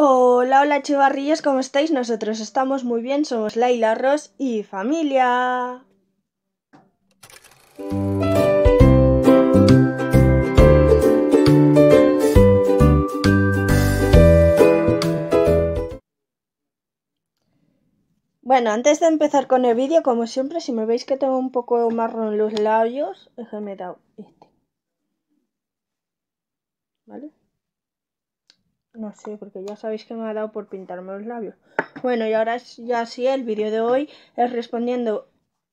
Hola, hola chivarrillos, ¿cómo estáis? Nosotros estamos muy bien, somos Laila Ross y familia. Bueno, antes de empezar con el vídeo, como siempre, si me veis que tengo un poco marrón en los labios, déjame dar este. ¿Vale? No sé, porque ya sabéis que me ha dado por pintarme los labios. Bueno, y ahora ya sí, el vídeo de hoy es respondiendo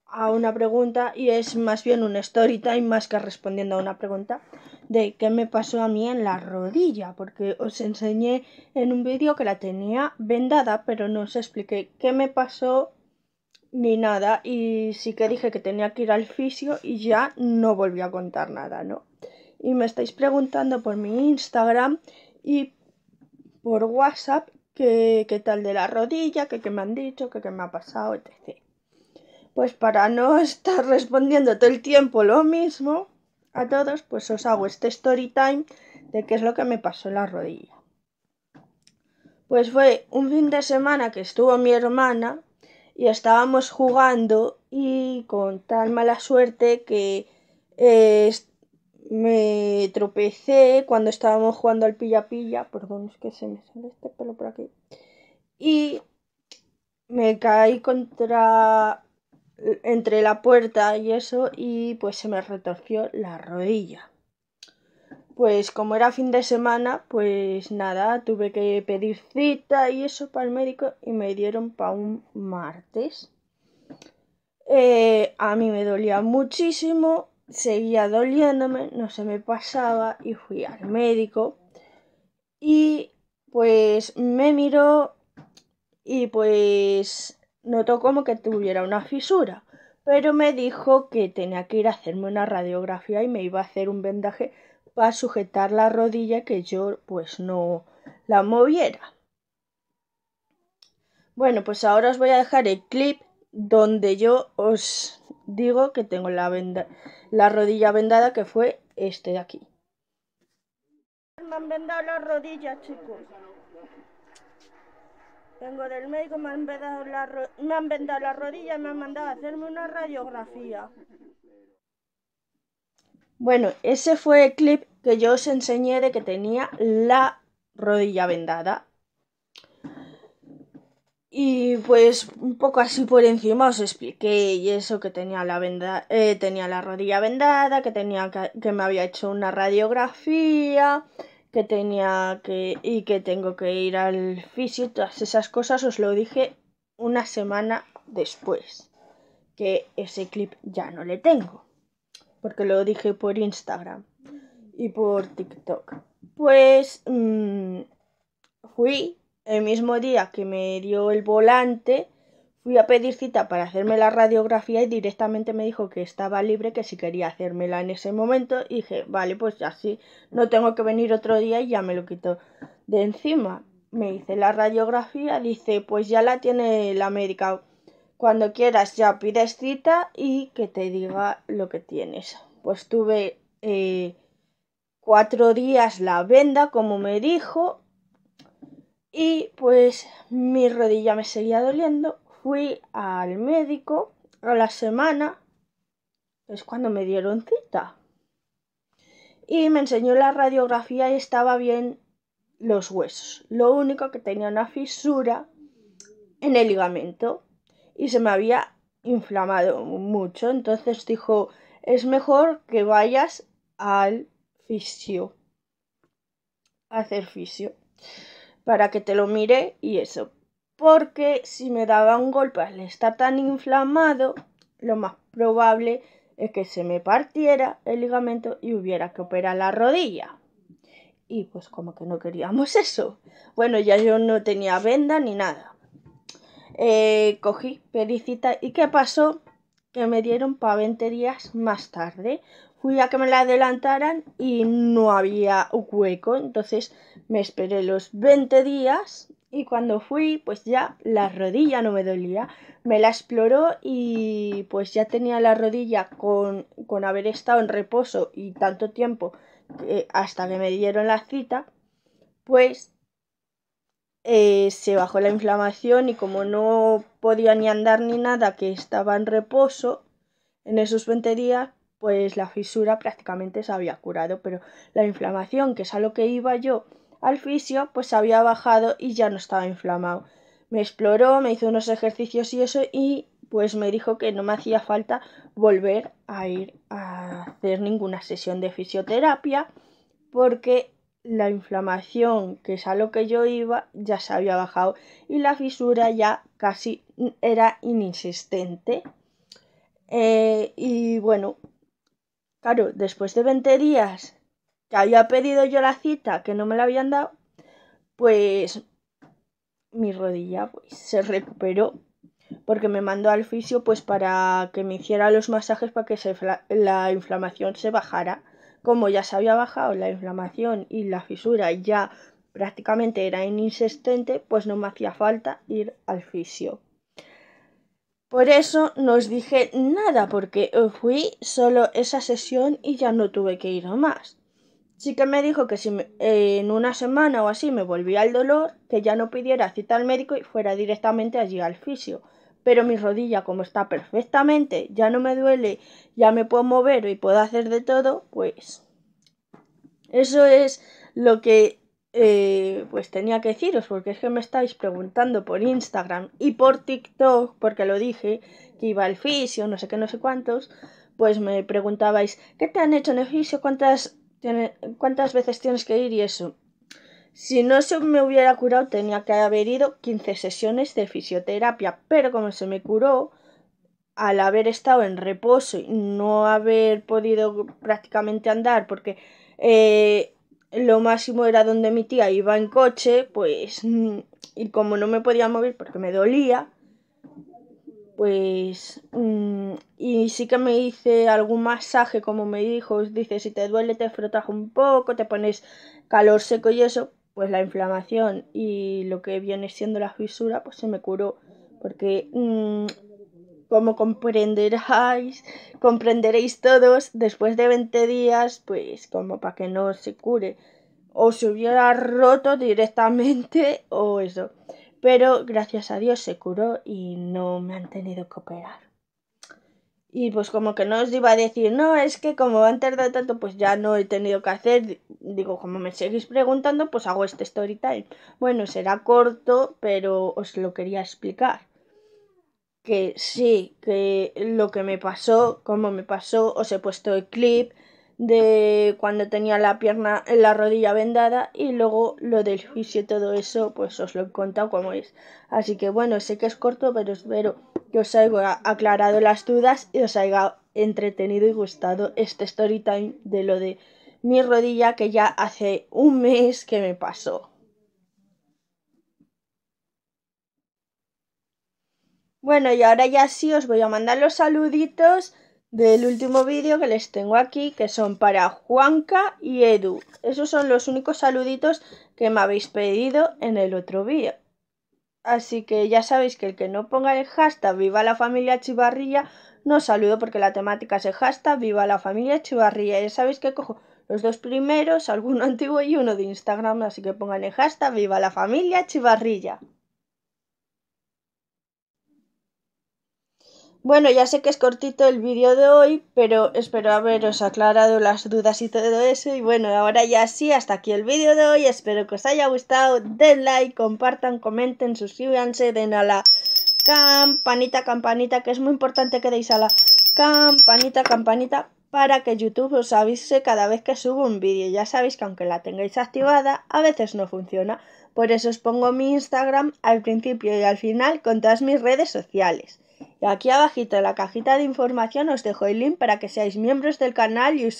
a una pregunta y es más bien un story time más que respondiendo a una pregunta de qué me pasó a mí en la rodilla, porque os enseñé en un vídeo que la tenía vendada, pero no os expliqué qué me pasó ni nada y sí que dije que tenía que ir al fisio y ya no volví a contar nada, ¿no? Y me estáis preguntando por mi Instagram y por WhatsApp que qué tal de la rodilla, que qué me han dicho, que qué me ha pasado, etc. Pues para no estar respondiendo todo el tiempo lo mismo a todos, pues os hago este story time de qué es lo que me pasó en la rodilla. Pues fue un fin de semana que estuvo mi hermana y estábamos jugando y con tan mala suerte que eh, me tropecé cuando estábamos jugando al pilla-pilla. Perdón, es que se me sale este pelo por aquí. Y me caí contra. entre la puerta y eso, y pues se me retorció la rodilla. Pues como era fin de semana, pues nada, tuve que pedir cita y eso para el médico y me dieron para un martes. Eh, a mí me dolía muchísimo seguía doliéndome, no se me pasaba y fui al médico y pues me miró y pues notó como que tuviera una fisura, pero me dijo que tenía que ir a hacerme una radiografía y me iba a hacer un vendaje para sujetar la rodilla que yo pues no la moviera. Bueno, pues ahora os voy a dejar el clip donde yo os digo que tengo la, venda, la rodilla vendada que fue este de aquí. Me han vendado las rodillas, chicos. Vengo del médico, me han, vendado la me han vendado las rodillas, me han mandado a hacerme una radiografía. Bueno, ese fue el clip que yo os enseñé de que tenía la rodilla vendada. Y pues un poco así por encima os expliqué y eso que tenía la venda, eh, tenía la rodilla vendada, que tenía que, me había hecho una radiografía, que tenía que y que tengo que ir al fisio, todas esas cosas os lo dije una semana después. Que ese clip ya no le tengo, porque lo dije por Instagram y por TikTok. Pues mm, fui el mismo día que me dio el volante, fui a pedir cita para hacerme la radiografía y directamente me dijo que estaba libre, que si quería hacérmela en ese momento, dije, vale, pues así no tengo que venir otro día y ya me lo quito de encima. Me hice la radiografía, dice, pues ya la tiene la médica. Cuando quieras ya pides cita y que te diga lo que tienes. Pues tuve eh, cuatro días la venda, como me dijo, y pues mi rodilla me seguía doliendo. Fui al médico a la semana. Es cuando me dieron cita. Y me enseñó la radiografía y estaba bien los huesos. Lo único que tenía una fisura en el ligamento y se me había inflamado mucho. Entonces dijo, es mejor que vayas al fisio. A hacer fisio para que te lo mire y eso. Porque si me daba un golpe al estar tan inflamado, lo más probable es que se me partiera el ligamento y hubiera que operar la rodilla. Y pues como que no queríamos eso. Bueno, ya yo no tenía venda ni nada. Eh, cogí pedicita. y ¿qué pasó? Que me dieron para 20 días más tarde fui a que me la adelantaran y no había hueco, entonces me esperé los 20 días y cuando fui pues ya la rodilla no me dolía, me la exploró y pues ya tenía la rodilla con, con haber estado en reposo y tanto tiempo eh, hasta que me dieron la cita, pues eh, se bajó la inflamación y como no podía ni andar ni nada, que estaba en reposo en esos 20 días, pues la fisura prácticamente se había curado, pero la inflamación, que es a lo que iba yo al fisio, pues se había bajado y ya no estaba inflamado. Me exploró, me hizo unos ejercicios y eso y pues me dijo que no me hacía falta volver a ir a hacer ninguna sesión de fisioterapia porque la inflamación, que es a lo que yo iba, ya se había bajado y la fisura ya casi era inexistente. Eh, y bueno, Claro, después de 20 días que había pedido yo la cita, que no me la habían dado, pues mi rodilla pues, se recuperó porque me mandó al fisio pues para que me hiciera los masajes para que la inflamación se bajara. Como ya se había bajado la inflamación y la fisura ya prácticamente era inexistente, pues no me hacía falta ir al fisio. Por eso no os dije nada, porque fui solo esa sesión y ya no tuve que ir más. Sí que me dijo que si en una semana o así me volvía el dolor, que ya no pidiera cita al médico y fuera directamente allí al fisio. Pero mi rodilla, como está perfectamente, ya no me duele, ya me puedo mover y puedo hacer de todo, pues eso es lo que eh, pues tenía que deciros, porque es que me estáis preguntando por Instagram y por TikTok, porque lo dije, que iba al fisio, no sé qué, no sé cuántos, pues me preguntabais, ¿qué te han hecho en el fisio? ¿Cuántas, cuántas veces tienes que ir y eso? Si no se me hubiera curado, tenía que haber ido 15 sesiones de fisioterapia, pero como se me curó, al haber estado en reposo y no haber podido prácticamente andar, porque... Eh, lo máximo era donde mi tía iba en coche, pues y como no me podía mover porque me dolía, pues mm, y sí que me hice algún masaje como me dijo, dice si te duele te frotas un poco, te pones calor seco y eso, pues la inflamación y lo que viene siendo la fisura pues se me curó porque mm, como comprenderáis, comprenderéis todos, después de 20 días, pues como para que no se cure, o se hubiera roto directamente o eso. Pero gracias a Dios se curó y no me han tenido que operar. Y pues como que no os iba a decir, no, es que como han tardado tanto, pues ya no he tenido que hacer. Digo, como me seguís preguntando, pues hago este story time. Bueno, será corto, pero os lo quería explicar que sí, que lo que me pasó, cómo me pasó, os he puesto el clip de cuando tenía la pierna, en la rodilla vendada y luego lo del juicio y todo eso, pues os lo he contado como es. Así que bueno, sé que es corto, pero espero que os haya aclarado las dudas y os haya entretenido y gustado este story time de lo de mi rodilla que ya hace un mes que me pasó. Bueno, y ahora ya sí os voy a mandar los saluditos del último vídeo que les tengo aquí, que son para Juanca y Edu. Esos son los únicos saluditos que me habéis pedido en el otro vídeo. Así que ya sabéis que el que no ponga el hashtag Viva la familia Chivarrilla no saludo porque la temática es el hashtag Viva la familia Chivarrilla. Ya sabéis que cojo los dos primeros, alguno antiguo y uno de Instagram, así que pongan el hashtag Viva la familia Chivarrilla. Bueno, ya sé que es cortito el vídeo de hoy, pero espero haberos aclarado las dudas y todo eso. Y bueno, ahora ya sí, hasta aquí el vídeo de hoy. Espero que os haya gustado. Den like, compartan, comenten, suscríbanse, den a la campanita, campanita, que es muy importante que deis a la campanita, campanita, para que YouTube os avise cada vez que subo un vídeo. Ya sabéis que aunque la tengáis activada, a veces no funciona. Por eso os pongo mi Instagram al principio y al final con todas mis redes sociales y Aquí abajito en la cajita de información os dejo el link para que seáis miembros del canal y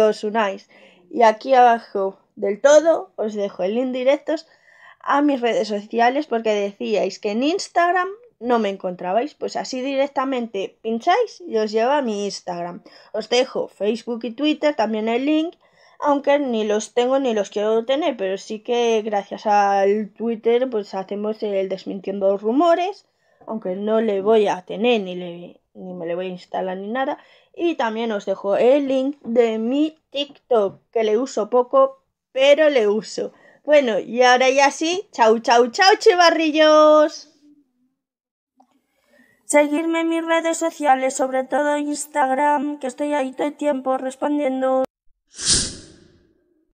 os, unáis. Y aquí abajo del todo os dejo el link directos a mis redes sociales porque decíais que en Instagram no me encontrabais, pues así directamente pincháis y os lleva a mi Instagram. Os dejo Facebook y Twitter, también el link, aunque ni los tengo ni los quiero tener, pero sí que gracias al Twitter pues hacemos el desmintiendo rumores aunque no le voy a tener ni, ni me le voy a instalar ni nada. Y también os dejo el link de mi TikTok, que le uso poco, pero le uso. Bueno, y ahora ya sí, chau, chau, chau, chivarrillos. Seguirme en mis redes sociales, sobre todo Instagram, que estoy ahí todo el tiempo respondiendo